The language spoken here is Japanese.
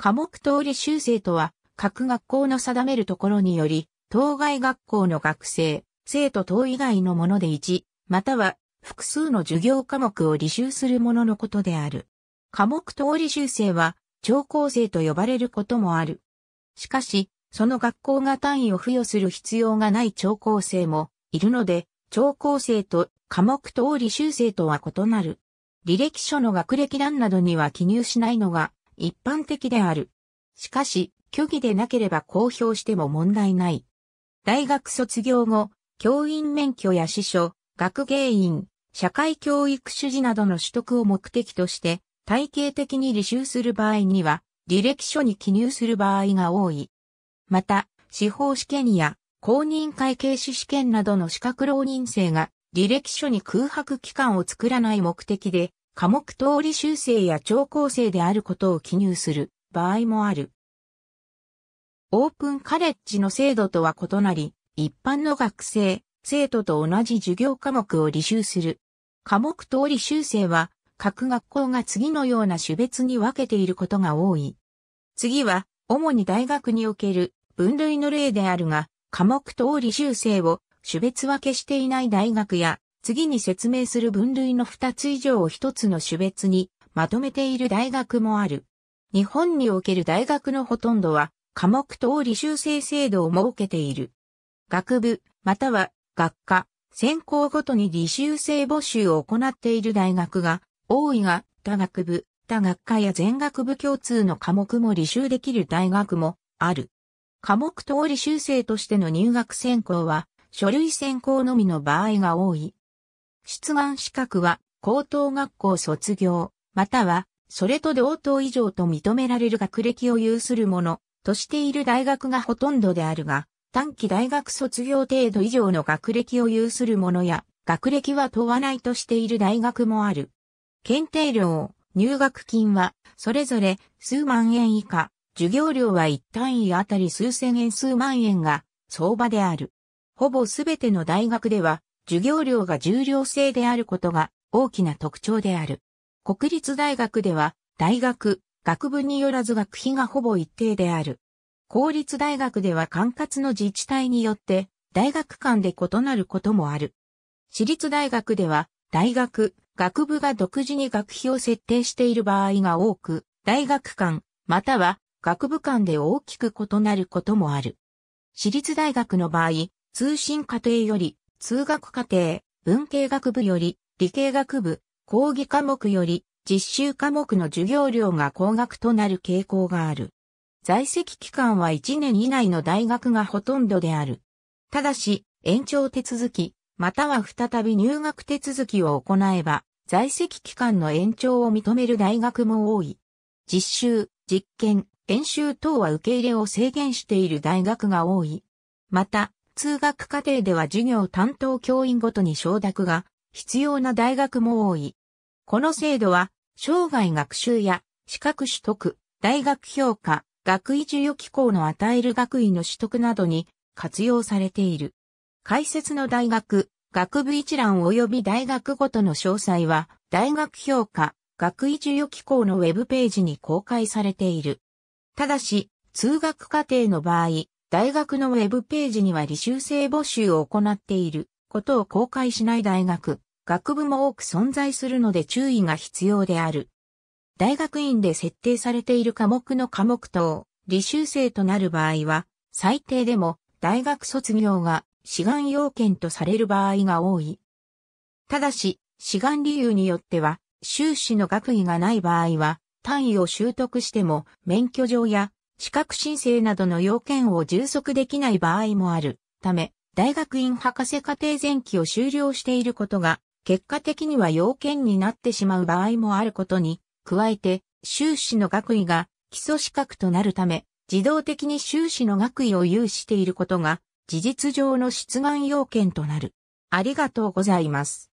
科目通り修正とは、各学校の定めるところにより、当該学校の学生、生徒等以外のもので一、または複数の授業科目を履修するもののことである。科目通り修正は、超高生と呼ばれることもある。しかし、その学校が単位を付与する必要がない超高生もいるので、超高生と科目通り修正とは異なる。履歴書の学歴欄などには記入しないのが一般的である。しかし、虚偽でなければ公表しても問題ない。大学卒業後、教員免許や司書、学芸員、社会教育主事などの取得を目的として、体系的に履修する場合には、履歴書に記入する場合が多い。また、司法試験や公認会計士試験などの資格浪人生が履歴書に空白期間を作らない目的で科目通り修正や超高生であることを記入する場合もある。オープンカレッジの制度とは異なり、一般の学生、生徒と同じ授業科目を履修する。科目通り修正は、各学校が次のような種別に分けていることが多い。次は、主に大学における分類の例であるが、科目通り修正を種別分けしていない大学や次に説明する分類の2つ以上を1つの種別にまとめている大学もある。日本における大学のほとんどは科目等履修正制度を設けている。学部、または学科、専攻ごとに履修生募集を行っている大学が多いが、他学部、他学科や全学部共通の科目も履修できる大学もある。科目等履修生としての入学専攻は、書類選考のみの場合が多い。出願資格は高等学校卒業、またはそれと同等以上と認められる学歴を有するものとしている大学がほとんどであるが、短期大学卒業程度以上の学歴を有するものや、学歴は問わないとしている大学もある。検定料、入学金は、それぞれ数万円以下、授業料は一単位あたり数千円数万円が相場である。ほぼすべての大学では、授業料が重量制であることが大きな特徴である。国立大学では、大学、学部によらず学費がほぼ一定である。公立大学では管轄の自治体によって、大学間で異なることもある。私立大学では、大学、学部が独自に学費を設定している場合が多く、大学間、または学部間で大きく異なることもある。私立大学の場合、通信課程より通学課程、文系学部より、理系学部、講義科目より、実習科目の授業料が高額となる傾向がある。在籍期間は1年以内の大学がほとんどである。ただし、延長手続き、または再び入学手続きを行えば、在籍期間の延長を認める大学も多い。実習、実験、演習等は受け入れを制限している大学が多い。また、通学課程では授業担当教員ごとに承諾が必要な大学も多い。この制度は、生涯学習や資格取得、大学評価、学位授与機構の与える学位の取得などに活用されている。解説の大学、学部一覧及び大学ごとの詳細は、大学評価、学位授与機構のウェブページに公開されている。ただし、通学課程の場合、大学のウェブページには履修生募集を行っていることを公開しない大学、学部も多く存在するので注意が必要である。大学院で設定されている科目の科目等、履修生となる場合は、最低でも大学卒業が志願要件とされる場合が多い。ただし、志願理由によっては、修士の学位がない場合は、単位を習得しても免許状や資格申請などの要件を充足できない場合もあるため、大学院博士課程前期を修了していることが、結果的には要件になってしまう場合もあることに、加えて、修士の学位が基礎資格となるため、自動的に修士の学位を有していることが、事実上の出願要件となる。ありがとうございます。